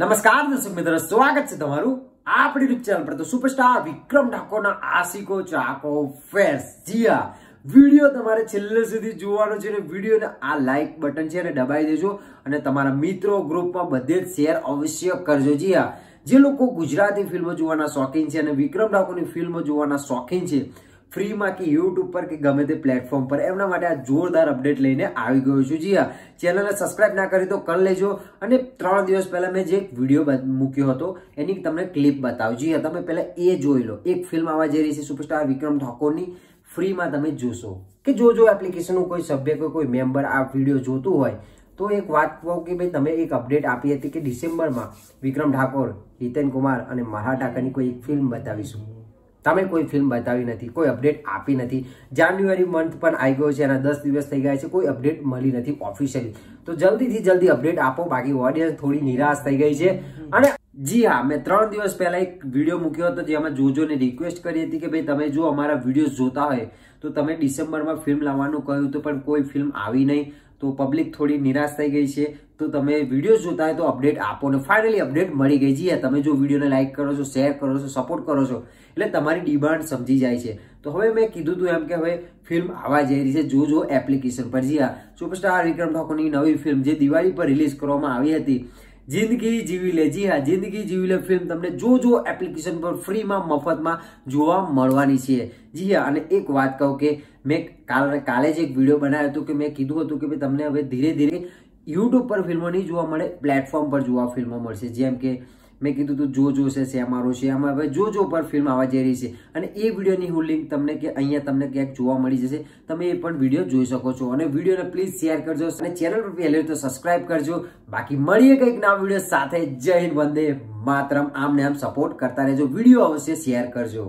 નમસ્કાર દર્શક મિત્રો સ્વાગત છે તમારું આપણી યુટ્યુબ ચેનલ પર તો સુપરસ્ટાર વિક્રમ ઠાકોરના આશિકો ચાકો ફેસ જીયા વિડીયો તમારે છેલ્લે સુધી જોવાનો છે અને વિડીયોને આ લાઇક બટન છે અને દબાવી દેજો અને તમારા મિત્રો ગ્રુપમાં બધે જ શેર અવશ્ય કરજો જીયા જે લોકો ગુજરાતી ફિલ્મો જોવાના શોખીન છે અને વિક્રમ ઠાકોરની ફિલ્મો જોવાના શોખીન છે ફ્રીમાં કે યુટ્યુબ પર કે ગમે તે પ્લેટફોર્મ પર એમના માટે આ જોરદાર અપડેટ લઈને આવી ગયો છું જી હા ચેનલને સબસ્ક્રાઇબ ના કરી તો કરી લેજો અને ત્રણ દિવસ પહેલાં મેં જે વિડીયો મૂક્યો હતો એની તમને ક્લિપ બતાવું જી હા તમે પહેલાં એ જોઈ લો એક ફિલ્મ આવા જઈ રહી છે સુપરસ્ટાર વિક્રમ ઠાકોરની ફ્રીમાં તમે જોશો કે જો જો એપ્લિકેશનનું કોઈ સભ્ય કે કોઈ મેમ્બર આ વિડીયો જોતું હોય તો એક વાત કહું કે ભાઈ તમે એક અપડેટ આપી હતી કે ડિસેમ્બરમાં વિક્રમ ઠાકોર હિતેન કુમાર અને મહા ઠાકરની કોઈ એક ફિલ્મ બતાવીશું તમે કોઈ ફિલ્મ બતાવી નથી કોઈ અપડેટ આપી નથી જાન્યુઆરી મંથ પણ આવી ગયો છે એના દસ દિવસ થઈ ગયા છે કોઈ અપડેટ મળી નથી ઓફિશિયલી તો જલ્દીથી જલ્દી અપડેટ આપો બાકી ઓડિયન્સ થોડી નિરાશ થઈ ગઈ છે અને જી હા મેં ત્રણ દિવસ પહેલા એક વિડીયો મૂક્યો હતો જેમાં જોજોને રિક્વેસ્ટ કરી હતી કે ભાઈ તમે જો અમારા વિડીયો જોતા હોય તો તમે ડિસેમ્બરમાં ફિલ્મ લાવવાનું કહ્યું હતું પણ કોઈ ફિલ્મ આવી નહીં તો પબ્લિક થોડી નિરાશ થઈ ગઈ છે તો તમે વિડીયો જોતા હોય તો અપડેટ આપો ને ફાઇનલી અપડેટ મળી ગઈ છે તમે જો વિડીયોને લાઇક કરો છો શેર કરો છો સપોર્ટ કરો છો એટલે તમારી ડિમાન્ડ સમજી જાય છે તો હવે મેં કીધું હતું એમ કે હવે ફિલ્મ આવવા જઈ રહી છે જોજો એપ્લિકેશન પર જી હા સુપરસ્ટાર વિક્રમ ઠાકોરની નવી ફિલ્મ જે દિવાળી પર રિલીઝ કરવામાં આવી હતી જિંદગી જીવી લે જી હા જિંદગી જીવી લે ફિલ્મ તમને જો જો એપ્લિકેશન પર ફ્રીમાં મફતમાં જોવા મળવાની છે જી હા અને એક વાત કહું કે મેં કાલે કાલે જ એક વિડીયો બનાવ્યો હતો કે મેં કીધું હતું કે ભાઈ તમને હવે ધીરે ધીરે યુટ્યુબ પર ફિલ્મો નહીં જોવા મળે પ્લેટફોર્મ પર જોવા ફિલ્મો મળશે જેમ કે મેં કીધું હતું જો જો છે શ્યામારું છે આમાં હવે જો જો પર ફિલ્મ આવવા જઈ રહી છે અને એ વિડીયોની હું લિંક તમને કે અહીંયા તમને ક્યાંક જોવા મળી જશે તમે એ પણ વિડીયો જોઈ શકો છો અને વિડીયોને પ્લીઝ શેર કરજો અને ચેનલ પર પહેલે તો સબસ્ક્રાઈબ કરજો બાકી મળીએ કંઈક નવા વિડીયો સાથે જય હિન્દ વંદે માત્રમ આમને આમ સપોર્ટ કરતા રહેજો વિડીયો અવશ્ય શેર કરજો